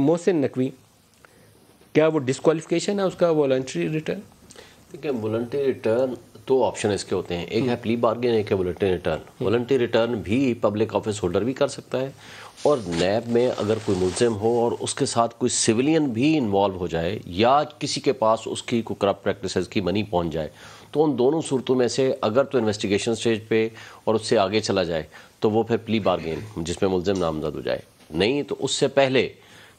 मोहसिन नकवी क्या वो डिसक्वालिफिकेशन है उसका वॉल्ट्री रिटर्न देखिए वॉल्ट्री रिटर्न दो ऑप्शन इसके होते हैं एक है प्ली हम्म। बार्गेन एक है वॉल्ट्री रिटर्न वॉल्ट्री रिटर्न भी पब्लिक ऑफिस होल्डर भी कर सकता है और नैब में अगर कोई मुलजिम हो और उसके साथ कोई सिविलियन भी इन्वॉल्व हो जाए या किसी के पास उसकी कोई करप्ट प्रैक्टिस की मनी पहुँच जाए तो उन दोनों सूरतों में से अगर तो इन्वेस्टिगेशन स्टेज पर और उससे आगे चला जाए तो वो फिर प्ली बार्गेन जिसमें मुलजिम नामजद हो जाए नहीं तो उससे पहले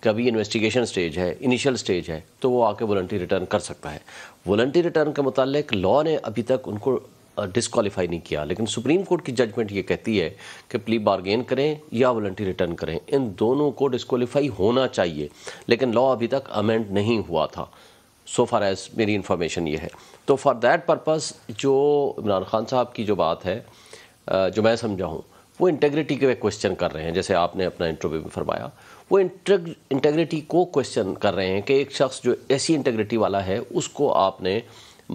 कभी इन्वेस्टिगेशन स्टेज है इनिशियल स्टेज है तो वो आके वॉल्ट्री रिटर्न कर सकता है वॉल्टी रिटर्न के मुतालिक लॉ ने अभी तक उनको डिसक्वालीफाई नहीं किया लेकिन सुप्रीम कोर्ट की जजमेंट ये कहती है कि प्ली बार्गेन करें या वॉल्ट्री रिटर्न करें इन दोनों को डिसक्वालीफाई होना चाहिए लेकिन लॉ अभी तक अमेंड नहीं हुआ था सो फार एज मेरी इन्फॉर्मेशन ये है तो फॉर दैट पर्पज़ जो इमरान खान साहब की जो बात है जो मैं समझा हूँ वो इंटेग्रिटी के क्वेश्चन कर रहे हैं जैसे आपने अपना इंटरव्यू में फरमाया वो इंटेग्रिटी को क्वेश्चन कर रहे हैं कि एक शख्स जो ऐसी इंटेग्रिटी वाला है उसको आपने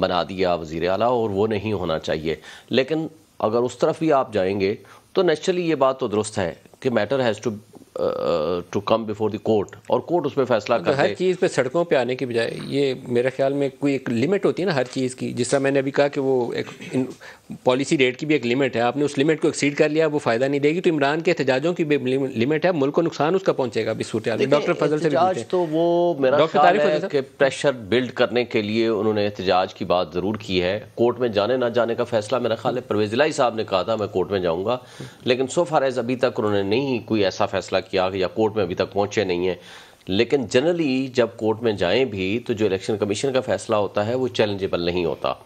बना दिया वज़ी अला और वो नहीं होना चाहिए लेकिन अगर उस तरफ भी आप जाएंगे तो नेचुरली ये बात तो दुरुस्त है कि matter has to to come before the court और कोर्ट उस पर फैसला कर मतलब हर चीज़ पे सड़कों पे आने के बजाय ये मेरे ख्याल में कोई एक लिमिट होती है ना हर चीज़ की जिस तरह मैंने अभी कहा कि वो एक पॉलिसी रेट की भी एक लिमिट है आपने उस लिमिट को एक्सीड कर लिया वो फ़ायदा नहीं देगी तो इमरान के एहतजाजों की भी लिमिट है मुल्क को नुकसान उसका पहुँचेगा अभी सूरत डॉक्टर फजल से तो वो मेरा डॉक्टर प्रेशर बिल्ड करने के लिए उन्होंने एहतजाज की बात ज़रूर की है कोर्ट में जाने ना जाने का फैसला मेरा ख्याल है परवेजिलाई साहब ने कहा था मैं कोर्ट में जाऊँगा लेकिन सो फार एज़ अभी तक उन्होंने नहीं कोई ऐसा फैसला किया या कोर्ट में अभी तक पहुंचे नहीं है लेकिन जनरली जब कोर्ट में जाएं भी तो जो इलेक्शन कमीशन का फैसला होता है वो चैलेंजेबल नहीं होता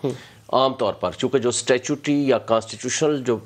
आमतौर पर चूँकि जो स्टेचूटरी या कॉन्स्टिट्यूशनल जो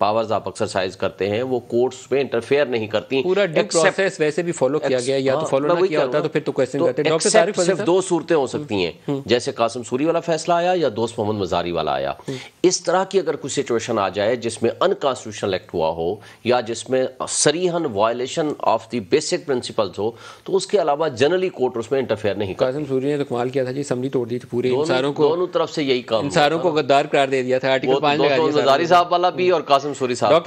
पावर्स आप एक्सरसाइज करते हैं वो कोर्ट्स में इंटरफेयर नहीं करती पूरा प्रोसेस वैसे भी फॉलो किया गया या तो फॉलो हाँ, ना किया होता तो फिर तो क्वेश्चन तो करते डॉक्टर सिर्फ दो सूरतें हो सकती हैं हम्म, हम्म। जैसे कासम सूरी वाला फैसला आया या दोस्त मोहम्मद मजारी वाला आया हम्म। इस तरह की अगर कोई सिचुएशन आ जाए जिसमें अनकॉन्स्टिट्यूशनल एक्ट हुआ हो या जिसमें सरीहन violation of the basic principle हो तो उसके अलावा जनरली कोर्ट उसमें इंटरफेयर नहीं कासम सूरी ने तो कमाल किया था जी समझी तोड़ दी थी पूरे दोनों तरफ से यही इंसानों को गद्दार करार दे दिया था आर्टिकल पांच साहब वाला भी हम्म। और कासम सूरी साहब